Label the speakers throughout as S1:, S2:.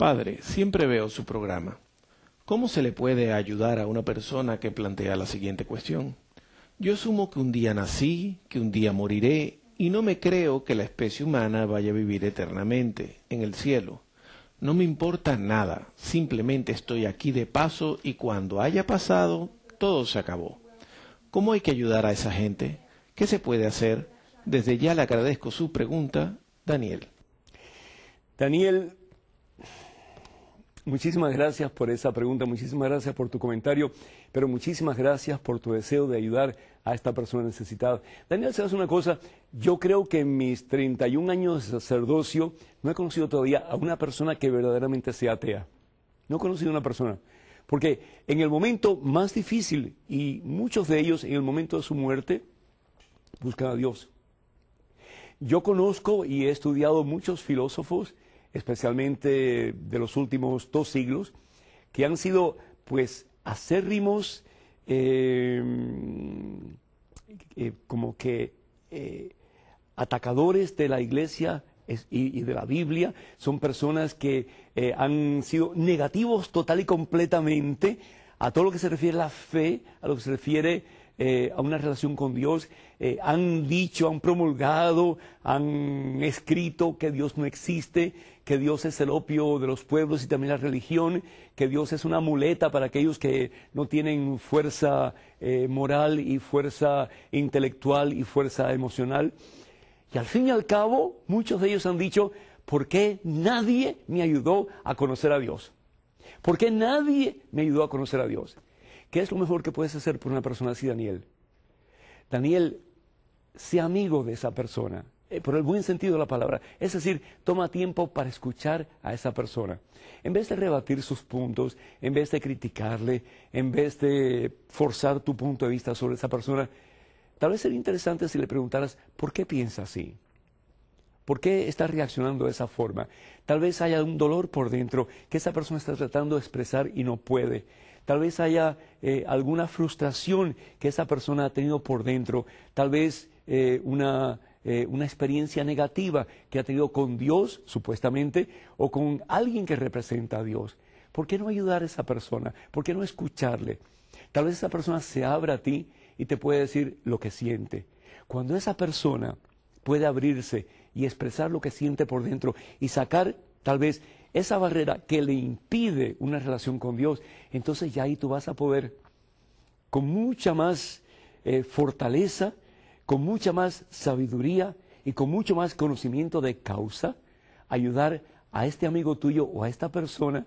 S1: Padre, siempre veo su programa. ¿Cómo se le puede ayudar a una persona que plantea la siguiente cuestión? Yo sumo que un día nací, que un día moriré, y no me creo que la especie humana vaya a vivir eternamente, en el cielo. No me importa nada, simplemente estoy aquí de paso y cuando haya pasado, todo se acabó. ¿Cómo hay que ayudar a esa gente? ¿Qué se puede hacer? Desde ya le agradezco su pregunta, Daniel. Daniel,
S2: Muchísimas gracias por esa pregunta, muchísimas gracias por tu comentario, pero muchísimas gracias por tu deseo de ayudar a esta persona necesitada. Daniel, hace una cosa? Yo creo que en mis 31 años de sacerdocio no he conocido todavía a una persona que verdaderamente sea atea. No he conocido a una persona. Porque en el momento más difícil, y muchos de ellos en el momento de su muerte, buscan a Dios. Yo conozco y he estudiado muchos filósofos especialmente de los últimos dos siglos, que han sido pues acérrimos, eh, eh, como que eh, atacadores de la iglesia y, y, de la Biblia, son personas que han sido negativos total y completamente a todo lo que se refiere a la fe, a lo que se refiere eh, a una relación con Dios, eh, han dicho, han promulgado, han escrito que Dios no existe, que Dios es el opio de los pueblos y también la religión, que Dios es una muleta para aquellos que no tienen fuerza eh, moral y fuerza intelectual y fuerza emocional. Y al fin y al cabo, muchos de ellos han dicho, ¿por qué nadie me ayudó a conocer a Dios? ¿Por qué nadie me ayudó a conocer a Dios? ¿Qué es lo mejor que puedes hacer por una persona así, Daniel? Daniel, sea amigo de esa persona, eh, por el buen sentido de la palabra. Es decir, toma tiempo para escuchar a esa persona. En vez de rebatir sus puntos, en vez de criticarle, en vez de forzar tu punto de vista sobre esa persona, tal vez sería interesante si le preguntaras, ¿por qué piensa así? ¿Por qué está reaccionando de esa forma? Tal vez haya un dolor por dentro que esa persona está tratando de expresar y no puede tal vez haya eh, alguna frustración que esa persona ha tenido por dentro, tal vez eh, una, eh, una experiencia negativa que ha tenido con Dios, supuestamente, o con alguien que representa a Dios. ¿Por qué no ayudar a esa persona? ¿Por qué no escucharle? Tal vez esa persona se abra a ti y te puede decir lo que siente. Cuando esa persona puede abrirse y expresar lo que siente por dentro y sacar tal vez esa barrera que le impide una relación con Dios, entonces ya ahí tú vas a poder con mucha más eh, fortaleza, con mucha más sabiduría y con mucho más conocimiento de causa, ayudar a este amigo tuyo o a esta persona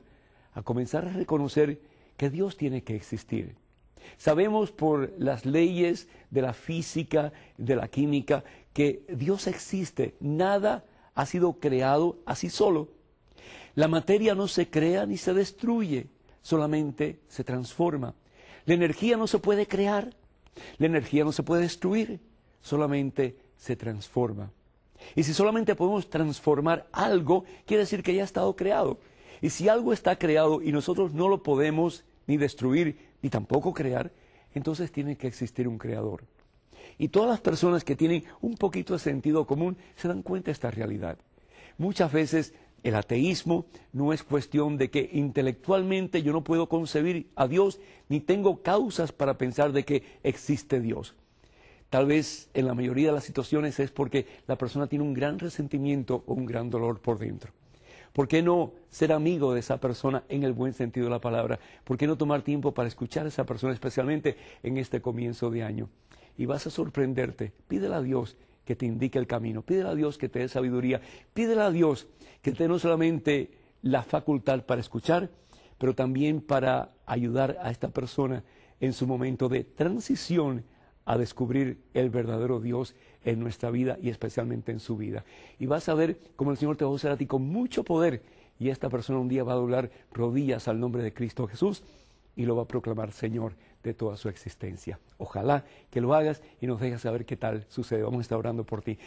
S2: a comenzar a reconocer que Dios tiene que existir. Sabemos por las leyes de la física, de la química, que Dios existe. Nada ha sido creado así solo. La materia no se crea ni se destruye, solamente se transforma. La energía no se puede crear, la energía no se puede destruir, solamente se transforma. Y si solamente podemos transformar algo, quiere decir que ya ha estado creado. Y si algo está creado y nosotros no lo podemos ni destruir, ni tampoco crear, entonces tiene que existir un creador. Y todas las personas que tienen un poquito de sentido común se dan cuenta de esta realidad. Muchas veces el ateísmo no es cuestión de que intelectualmente yo no puedo concebir a Dios, ni tengo causas para pensar de que existe Dios. Tal vez en la mayoría de las situaciones es porque la persona tiene un gran resentimiento o un gran dolor por dentro. ¿Por qué no ser amigo de esa persona en el buen sentido de la palabra? ¿Por qué no tomar tiempo para escuchar a esa persona, especialmente en este comienzo de año? Y vas a sorprenderte. Pídele a Dios que te indique el camino. Pídele a Dios que te dé sabiduría. Pídele a Dios que te dé no solamente la facultad para escuchar, pero también para ayudar a esta persona en su momento de transición a descubrir el verdadero Dios en nuestra vida y especialmente en su vida. Y vas a ver cómo el Señor te va a usar a ti con mucho poder y esta persona un día va a doblar rodillas al nombre de Cristo Jesús y lo va a proclamar Señor de toda su existencia. Ojalá que lo hagas y nos dejes saber qué tal sucede. Vamos a estar orando por ti.